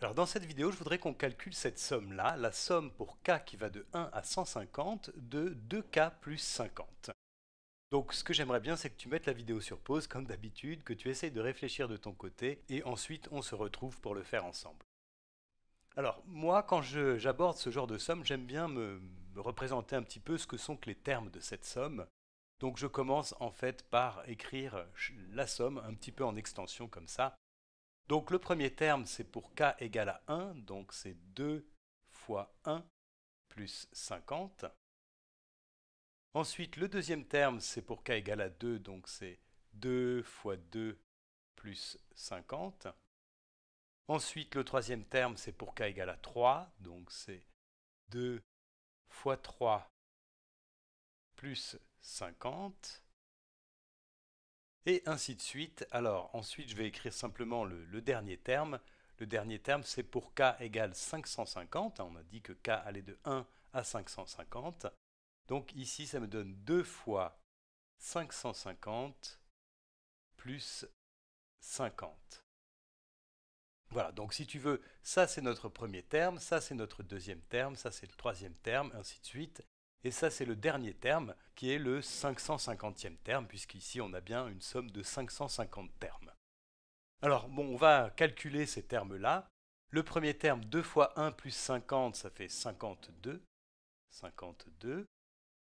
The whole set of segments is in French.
Alors dans cette vidéo, je voudrais qu'on calcule cette somme-là, la somme pour k qui va de 1 à 150 de 2k plus 50. Donc ce que j'aimerais bien, c'est que tu mettes la vidéo sur pause comme d'habitude, que tu essayes de réfléchir de ton côté, et ensuite on se retrouve pour le faire ensemble. Alors moi, quand j'aborde ce genre de somme, j'aime bien me, représenter un petit peu ce que sont les termes de cette somme. Donc je commence en fait par écrire la somme un petit peu en extension comme ça, donc le premier terme, c'est pour k égale à 1, donc c'est 2 fois 1 plus 50. Ensuite, le deuxième terme, c'est pour k égale à 2, donc c'est 2 fois 2 plus 50. Ensuite, le troisième terme, c'est pour k égale à 3, donc c'est 2 fois 3 plus 50 et ainsi de suite. Alors ensuite, je vais écrire simplement le, dernier terme. Le dernier terme, c'est pour k égale 550. On a dit que k allait de 1 à 550. Donc ici, ça me donne 2 fois 550 plus 50. Voilà, donc si tu veux, ça c'est notre premier terme, ça c'est notre deuxième terme, ça c'est le troisième terme, ainsi de suite. Et ça, c'est le dernier terme, qui est le 550e terme, puisqu'ici, on a bien une somme de 550 termes. Alors, on va calculer ces termes-là. Le premier terme, 2 fois 1 plus 50, ça fait 52. 52.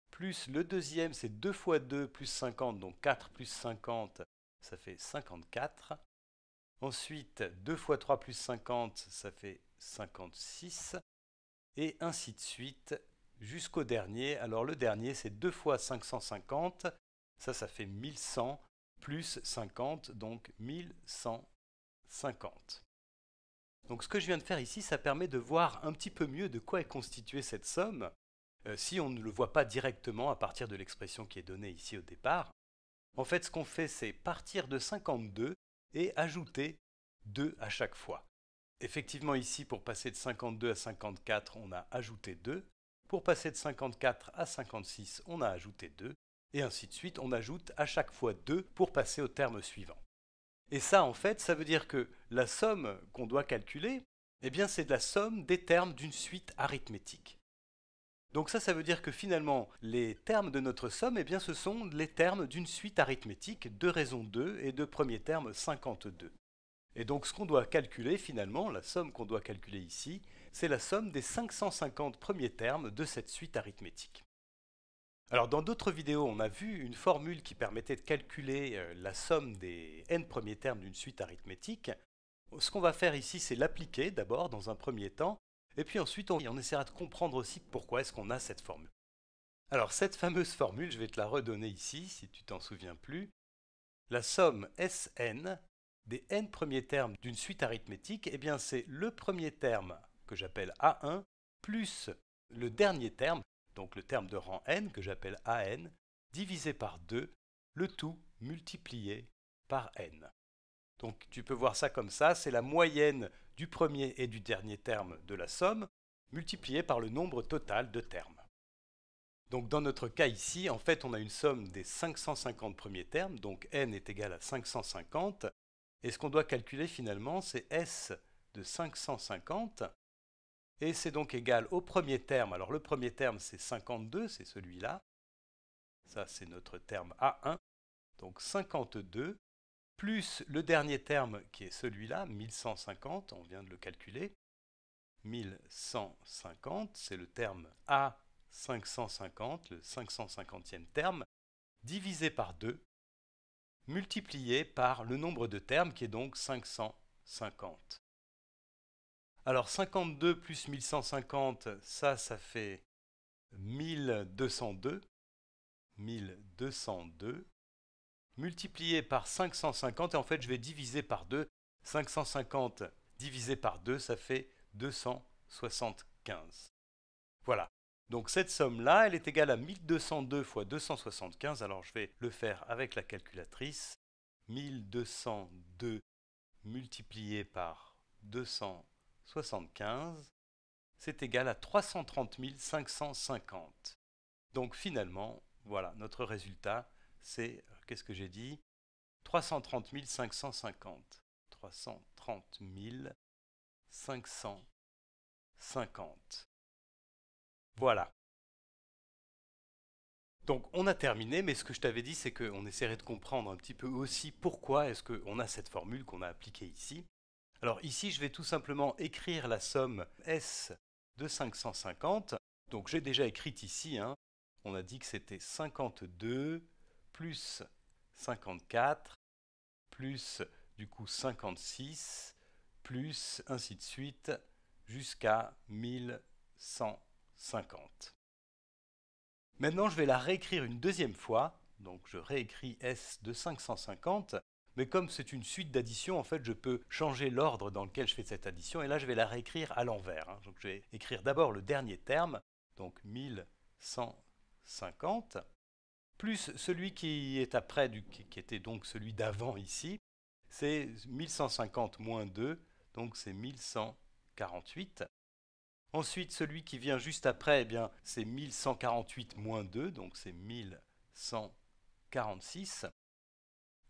Plus le deuxième, c'est 2 fois 2 plus 50, donc 4 plus 50, ça fait 54. Ensuite, 2 fois 3 plus 50, ça fait 56. Et ainsi de suite jusqu'au dernier. Alors le dernier, c'est 2 fois 550. Ça, ça fait 1100 plus 50, donc 1150. Donc ce que je viens de faire ici, ça permet de voir un petit peu mieux de quoi est constituée cette somme, euh, si on ne le voit pas directement à partir de l'expression qui est donnée ici au départ. En fait, ce qu'on fait, c'est partir de 52 et ajouter 2 à chaque fois. Effectivement, ici, pour passer de 52 à 54, on a ajouté 2, pour passer de 54 à 56, on a ajouté 2, et ainsi de suite, on ajoute à chaque fois 2 pour passer au terme suivant. Et ça, en fait, ça veut dire que la somme qu'on doit calculer, eh bien, c'est de la somme des termes d'une suite arithmétique. Donc ça, ça veut dire que finalement, les termes de notre somme, eh bien, ce sont les termes d'une suite arithmétique de raison 2 et de premier terme 52. Et donc ce qu'on doit calculer finalement, la somme qu'on doit calculer ici, c'est la somme des 550 premiers termes de cette suite arithmétique. Alors dans d'autres vidéos, on a vu une formule qui permettait de calculer euh, la somme des n premiers termes d'une suite arithmétique. Ce qu'on va faire ici, c'est l'appliquer d'abord dans un premier temps, et puis ensuite on, essaiera de comprendre aussi pourquoi est-ce qu'on a cette formule. Alors cette fameuse formule, je vais te la redonner ici si tu t'en souviens plus. La somme Sn des n premiers termes d'une suite arithmétique, eh bien c'est le premier terme que j'appelle A1, plus le dernier terme, donc le terme de rang n que j'appelle AN, divisé par 2, le tout multiplié par n. Donc tu peux voir ça comme ça, c'est la moyenne du premier et du dernier terme de la somme, multipliée par le nombre total de termes. Donc dans notre cas ici, en fait, on a une somme des 550 premiers termes, donc n est égal à 550, et ce qu'on doit calculer finalement, c'est s de 550 et c'est donc égal au premier terme. Alors le premier terme, c'est 52, c'est celui-là. Ça, c'est notre terme A1. Donc 52 plus le dernier terme qui est celui-là, 1150, on vient de le calculer. 1150, c'est le terme A550, le 550e terme, divisé par 2, multiplié par le nombre de termes qui est donc 550. Alors 52 plus 1150, ça, ça fait 1202. 1202 multiplié par 550 et en fait je vais diviser par 2. 550 divisé par 2, ça fait 275. Voilà. Donc cette somme-là, elle est égale à 1202 fois 275. Alors je vais le faire avec la calculatrice. 1202 multiplié par 275. 75, c'est égal à 330 550. Donc finalement, voilà, notre résultat, c'est, euh, qu'est-ce que j'ai dit 330 550. 330 550. Voilà. Donc on a terminé, mais ce que je t'avais dit, c'est qu'on essaierait de comprendre un petit peu aussi pourquoi est-ce qu'on a cette formule qu'on a appliquée ici. Alors ici, je vais tout simplement écrire la somme S de 550. Donc j'ai déjà écrit ici, hein. on a dit que c'était 52 plus 54 plus du coup 56 plus ainsi de suite jusqu'à 1150. Maintenant je vais la réécrire une deuxième fois, donc je réécris S de 550 mais comme c'est une suite d'additions, en fait, je peux changer l'ordre dans lequel je fais cette addition, et là, je vais la réécrire à l'envers. Hein. je vais écrire d'abord le dernier terme, donc 1150, plus celui qui est après, qui était donc celui d'avant ici, c'est 1150 moins 2, donc c'est 1148. Ensuite, celui qui vient juste après, eh c'est 1148 moins 2, donc c'est 1146.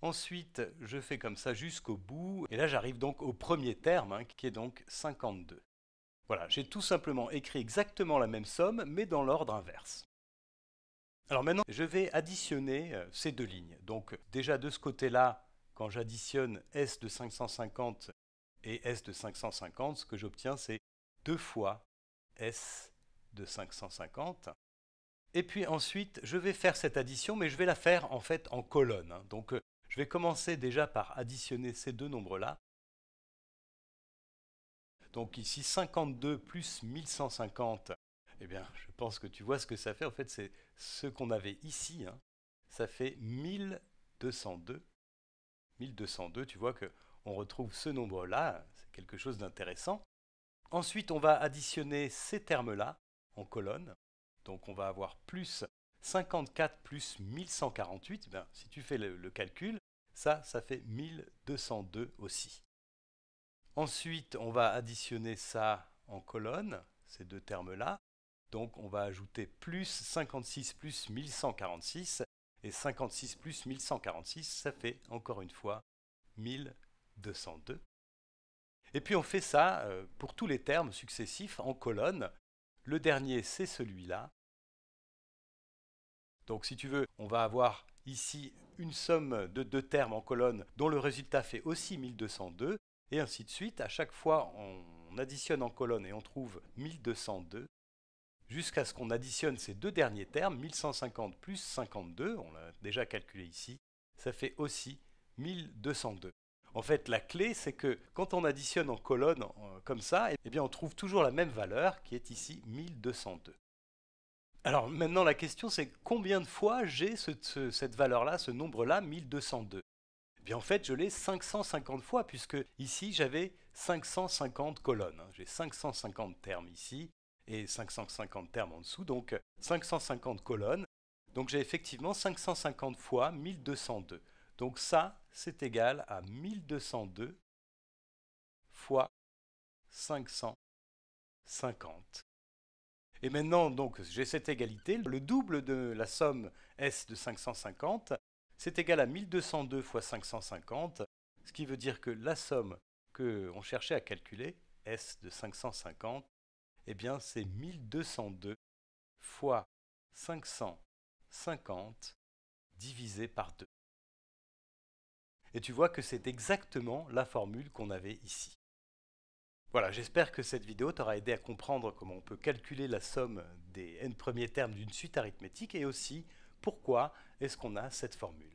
Ensuite, je fais comme ça jusqu'au bout, et là j'arrive donc au premier terme, hein, qui est donc 52. Voilà, j'ai tout simplement écrit exactement la même somme, mais dans l'ordre inverse. Alors maintenant, je vais additionner euh, ces deux lignes. Donc déjà de ce côté-là, quand j'additionne S de 550 et S de 550, ce que j'obtiens, c'est 2 fois S de 550. Et puis ensuite, je vais faire cette addition, mais je vais la faire en fait en colonne. Hein. Donc euh, je vais commencer déjà par additionner ces deux nombres-là. Donc ici 52 plus 1150, eh bien je pense que tu vois ce que ça fait. En fait c'est ce qu'on avait ici. Hein. Ça fait 1202. 1202, tu vois qu'on retrouve ce nombre-là, c'est quelque chose d'intéressant. Ensuite on va additionner ces termes-là en colonne. Donc on va avoir plus 54 plus 1148. Eh si tu fais le calcul, ça, ça fait 1202 aussi. Ensuite, on va additionner ça en colonne, ces deux termes-là. Donc on va ajouter plus 56 plus 1146, et 56 plus 1146, ça fait encore une fois 1202. Et puis on fait ça euh, pour tous les termes successifs en colonne. Le dernier, c'est celui-là. Donc si tu veux, on va avoir ici une somme de deux termes en colonne dont le résultat fait aussi 1202, et ainsi de suite. À chaque fois, on additionne en colonne et on trouve 1202, jusqu'à ce qu'on additionne ces deux derniers termes, 1150 plus 52, on l'a déjà calculé ici, ça fait aussi 1202. En fait, la clé, c'est que quand on additionne en colonne euh, comme ça, eh on trouve toujours la même valeur qui est ici 1202. Alors maintenant, la question c'est combien de fois j'ai cette valeur-là, ce nombre-là, 1202 eh bien en fait, je l'ai 550 fois, puisque ici j'avais 550 colonnes. Hein. J'ai 550 termes ici et 550 termes en dessous, donc 550 colonnes. Donc j'ai effectivement 550 fois 1202. Donc ça, c'est égal à 1202 fois 550. Et maintenant, donc, j'ai cette égalité. Le double de la somme S de 550, c'est égal à 1202 fois 550, ce qui veut dire que la somme que cherchait à calculer, S de 550, eh bien, c'est 1202 fois 550 divisé par 2. Et tu vois que c'est exactement la formule qu'on avait ici. Voilà, j'espère que cette vidéo t'aura aidé à comprendre comment on peut calculer la somme des n premiers termes d'une suite arithmétique et aussi pourquoi est-ce qu'on a cette formule.